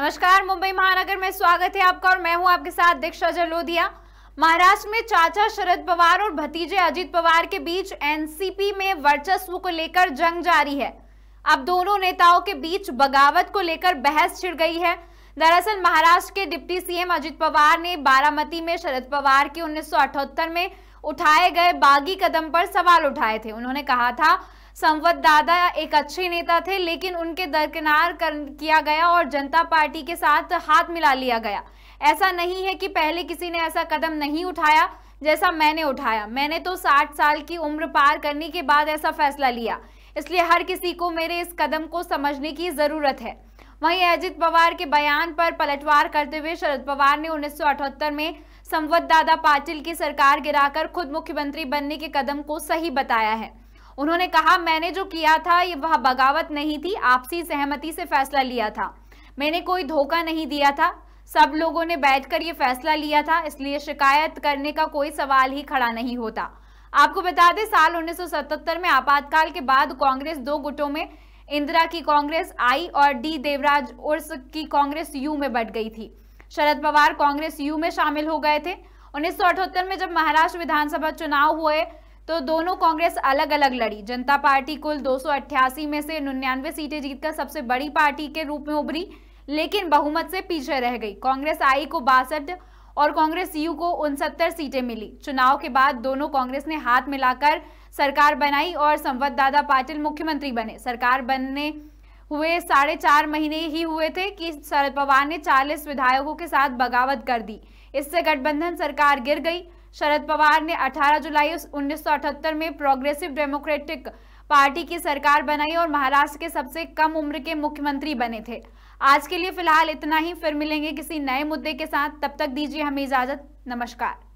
नमस्कार मुंबई महानगर में स्वागत है आपका और मैं हूं आपके साथ दीक्षा जलोदिया महाराष्ट्र में चाचा शरद पवार और भतीजे अजीत पवार के बीच एनसीपी में वर्चस्व को लेकर जंग जारी है अब दोनों नेताओं के बीच बगावत को लेकर बहस छिड़ गई है दरअसल महाराष्ट्र के डिप्टी सीएम अजित पवार ने बारामती में शरद पवार के उन्नीस में उठाए गए बागी कदम पर सवाल उठाए थे उन्होंने कहा था संवाददाता एक अच्छे नेता थे लेकिन उनके दरकिनार कर किया गया और जनता पार्टी के साथ हाथ मिला लिया गया ऐसा नहीं है कि पहले किसी ने ऐसा कदम नहीं उठाया जैसा मैंने उठाया मैंने तो 60 साल की उम्र पार करने के बाद ऐसा फैसला लिया इसलिए हर किसी को मेरे इस कदम को समझने की ज़रूरत है वहीं अजित पवार के बयान पर पलटवार करते हुए शरद पवार ने 1978 में संवत दादा पाटिल की सरकार गिराकर खुद मुख्यमंत्री बनने के कदम को सही बताया है उन्होंने कहा मैंने जो किया था ये वह बगावत नहीं थी आपसी सहमति से फैसला लिया था मैंने कोई धोखा नहीं दिया था सब लोगों ने बैठकर ये फैसला लिया था इसलिए शिकायत करने का कोई सवाल ही खड़ा नहीं होता आपको बता दें साल 1977 में आपातकाल के बाद कांग्रेस दो गुटों में इंदिरा की कांग्रेस आई और डी देवराज उर्स की कांग्रेस यू में बट गई थी शरद पवार कांग्रेस यू में शामिल हो गए थे उन्नीस में जब महाराष्ट्र विधानसभा चुनाव हुए तो दोनों कांग्रेस अलग अलग लड़ी जनता पार्टी कुल 288 में से निन्यानवे सीटें जीतकर सबसे बड़ी पार्टी के रूप में उभरी लेकिन बहुमत से पीछे रह गई कांग्रेस आई को बासठ और कांग्रेस यू को उनसत्तर सीटें मिली चुनाव के बाद दोनों कांग्रेस ने हाथ मिलाकर सरकार बनाई और संवाददाता पाटिल मुख्यमंत्री बने सरकार बनने हुए साढ़े चार महीने ही हुए थे कि शरद पवार ने 40 विधायकों के साथ बगावत कर दी इससे गठबंधन सरकार गिर गई शरद पवार ने 18 जुलाई उन्नीस में प्रोग्रेसिव डेमोक्रेटिक पार्टी की सरकार बनाई और महाराष्ट्र के सबसे कम उम्र के मुख्यमंत्री बने थे आज के लिए फिलहाल इतना ही फिर मिलेंगे किसी नए मुद्दे के साथ तब तक दीजिए हमें इजाजत नमस्कार